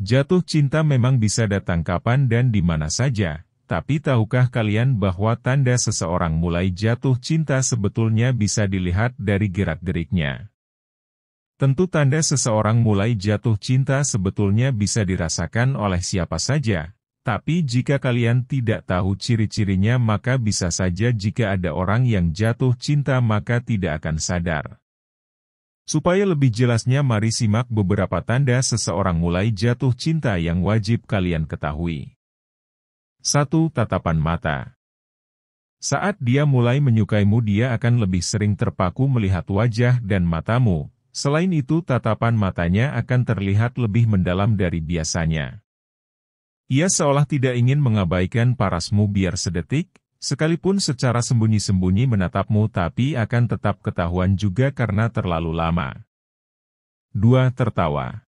Jatuh cinta memang bisa datang kapan dan di mana saja, tapi tahukah kalian bahwa tanda seseorang mulai jatuh cinta sebetulnya bisa dilihat dari gerak-geriknya? Tentu tanda seseorang mulai jatuh cinta sebetulnya bisa dirasakan oleh siapa saja, tapi jika kalian tidak tahu ciri-cirinya maka bisa saja jika ada orang yang jatuh cinta maka tidak akan sadar. Supaya lebih jelasnya mari simak beberapa tanda seseorang mulai jatuh cinta yang wajib kalian ketahui. 1. Tatapan mata Saat dia mulai menyukaimu dia akan lebih sering terpaku melihat wajah dan matamu, selain itu tatapan matanya akan terlihat lebih mendalam dari biasanya. Ia seolah tidak ingin mengabaikan parasmu biar sedetik, Sekalipun secara sembunyi-sembunyi menatapmu tapi akan tetap ketahuan juga karena terlalu lama. 2. Tertawa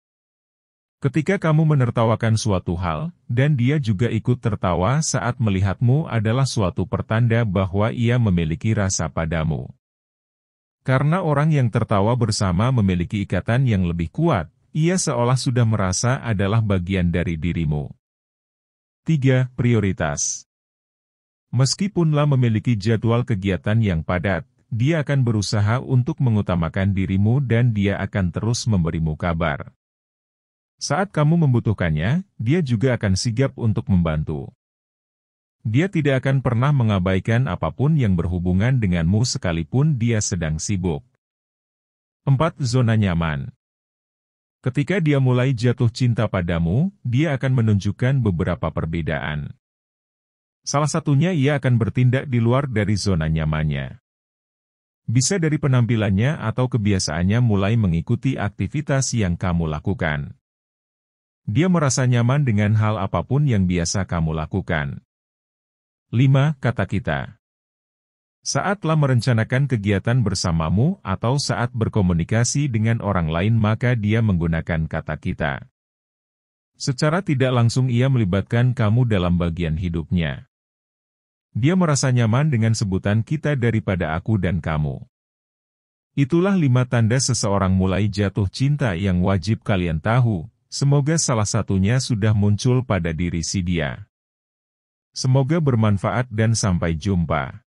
Ketika kamu menertawakan suatu hal, dan dia juga ikut tertawa saat melihatmu adalah suatu pertanda bahwa ia memiliki rasa padamu. Karena orang yang tertawa bersama memiliki ikatan yang lebih kuat, ia seolah sudah merasa adalah bagian dari dirimu. 3. Prioritas Meskipunlah memiliki jadwal kegiatan yang padat, dia akan berusaha untuk mengutamakan dirimu dan dia akan terus memberimu kabar. Saat kamu membutuhkannya, dia juga akan sigap untuk membantu. Dia tidak akan pernah mengabaikan apapun yang berhubungan denganmu sekalipun dia sedang sibuk. 4. Zona Nyaman Ketika dia mulai jatuh cinta padamu, dia akan menunjukkan beberapa perbedaan. Salah satunya ia akan bertindak di luar dari zona nyamannya. Bisa dari penampilannya atau kebiasaannya mulai mengikuti aktivitas yang kamu lakukan. Dia merasa nyaman dengan hal apapun yang biasa kamu lakukan. 5. Kata kita Saat telah merencanakan kegiatan bersamamu atau saat berkomunikasi dengan orang lain maka dia menggunakan kata kita. Secara tidak langsung ia melibatkan kamu dalam bagian hidupnya. Dia merasa nyaman dengan sebutan kita daripada aku dan kamu. Itulah lima tanda seseorang mulai jatuh cinta yang wajib kalian tahu, semoga salah satunya sudah muncul pada diri si dia. Semoga bermanfaat dan sampai jumpa.